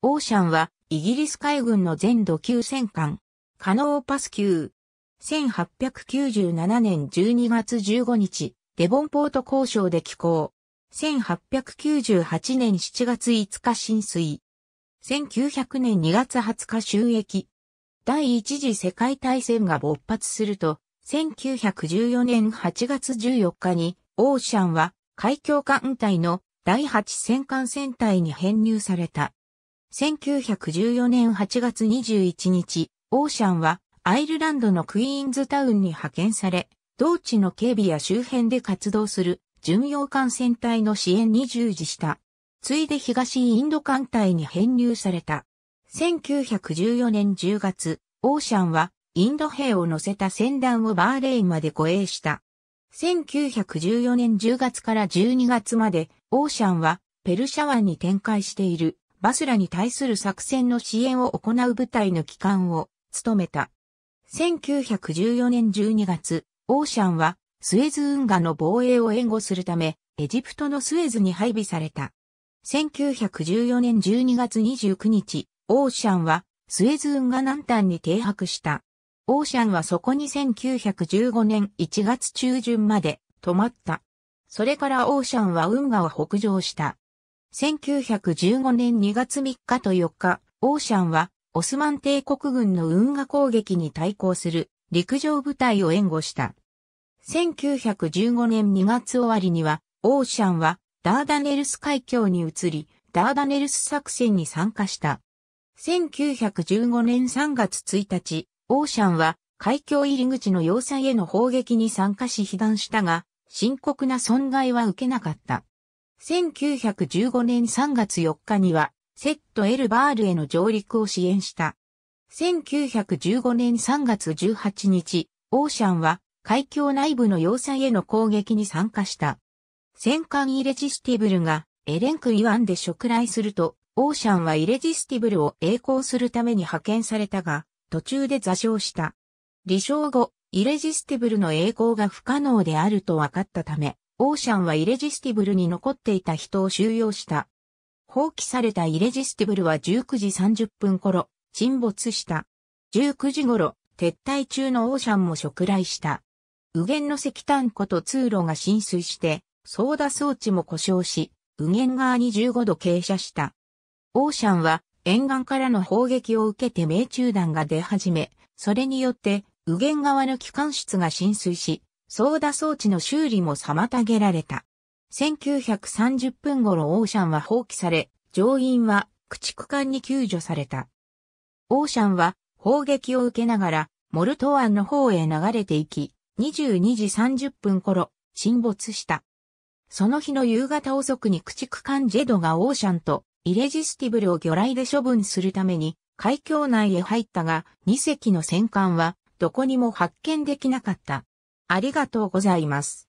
オーシャンは、イギリス海軍の全土級戦艦、カノーパス級。1897年12月15日、デボンポート交渉で寄港。1898年7月5日浸水。1900年2月20日収益。第一次世界大戦が勃発すると、1914年8月14日に、オーシャンは海峡艦隊の第8戦艦戦隊に編入された。1914年8月21日、オーシャンはアイルランドのクイーンズタウンに派遣され、同地の警備や周辺で活動する巡洋艦船隊の支援に従事した。ついで東インド艦隊に編入された。1914年10月、オーシャンはインド兵を乗せた船団をバーレインまで護衛した。1914年10月から12月まで、オーシャンはペルシャ湾に展開しているバスラに対する作戦の支援を行う部隊の機関を務めた。1914年12月、オーシャンはスエズ運河の防衛を援護するため、エジプトのスエズに配備された。1914年12月29日、オーシャンはスエズ運河南端に停泊した。オーシャンはそこに1915年1月中旬まで止まった。それからオーシャンは運河を北上した。1915年2月3日と4日、オーシャンはオスマン帝国軍の運河攻撃に対抗する陸上部隊を援護した。1915年2月終わりには、オーシャンはダーダネルス海峡に移り、ダーダネルス作戦に参加した。1915年3月1日、オーシャンは海峡入り口の要塞への砲撃に参加し被弾したが、深刻な損害は受けなかった。1915年3月4日には、セットエルバールへの上陸を支援した。1915年3月18日、オーシャンは海峡内部の要塞への攻撃に参加した。戦艦イレジスティブルがエレンクイワンで触来すると、オーシャンはイレジスティブルを栄光するために派遣されたが、途中で座礁した。離礁後、イレジスティブルの栄光が不可能であると分かったため、オーシャンはイレジスティブルに残っていた人を収容した。放棄されたイレジスティブルは19時30分頃、沈没した。19時頃、撤退中のオーシャンも食雷した。右舷の石炭庫と通路が浸水して、操舵装置も故障し、右舷側に15度傾斜した。オーシャンは沿岸からの砲撃を受けて命中弾が出始め、それによって右舷側の機関室が浸水し、操舵装置の修理も妨げられた。1930分頃オーシャンは放棄され、乗員は駆逐艦に救助された。オーシャンは砲撃を受けながら、モルト湾の方へ流れていき、22時30分頃、沈没した。その日の夕方遅くに駆逐艦ジェドがオーシャンとイレジスティブルを魚雷で処分するために海峡内へ入ったが、2隻の戦艦はどこにも発見できなかった。ありがとうございます。